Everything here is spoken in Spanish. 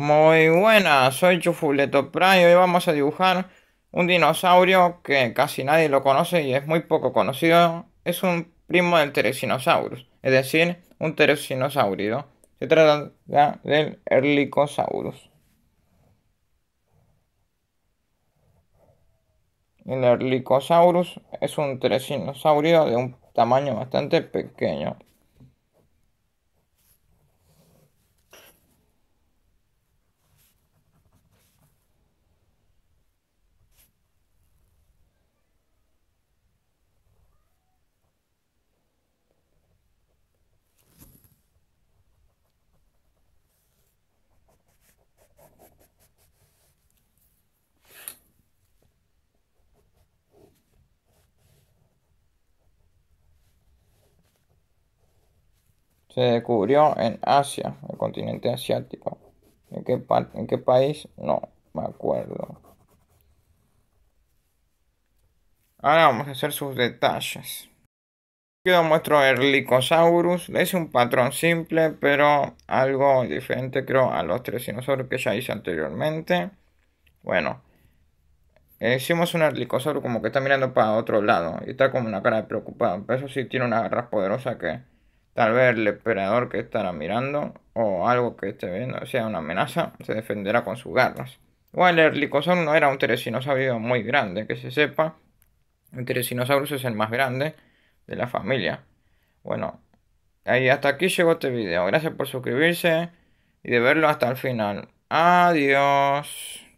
Muy buenas, soy Chufuleto Prime y hoy vamos a dibujar un dinosaurio que casi nadie lo conoce y es muy poco conocido. Es un primo del Teresinosaurus, es decir, un Teresinosaurido. Se trata del Erlicosaurus. El Erlicosaurus es un Teresinosaurido de un tamaño bastante pequeño. Se descubrió en Asia, el continente asiático. ¿En qué, país? No me acuerdo. Ahora vamos a hacer sus detalles. os muestro Lycosaurus. Es un patrón simple, pero algo diferente creo a los tres dinosaurios que ya hice anteriormente. Bueno, eh, hicimos un Lycosaurus como que está mirando para otro lado y está como una cara de preocupado. Pero eso sí tiene una garras poderosa que Tal vez el emperador que estará mirando o algo que esté viendo sea una amenaza, se defenderá con sus garras. Igual el licosaur no era un teresinosaurio muy grande, que se sepa. El Teresinosaurus es el más grande de la familia. Bueno, ahí hasta aquí llegó este video. Gracias por suscribirse y de verlo hasta el final. Adiós.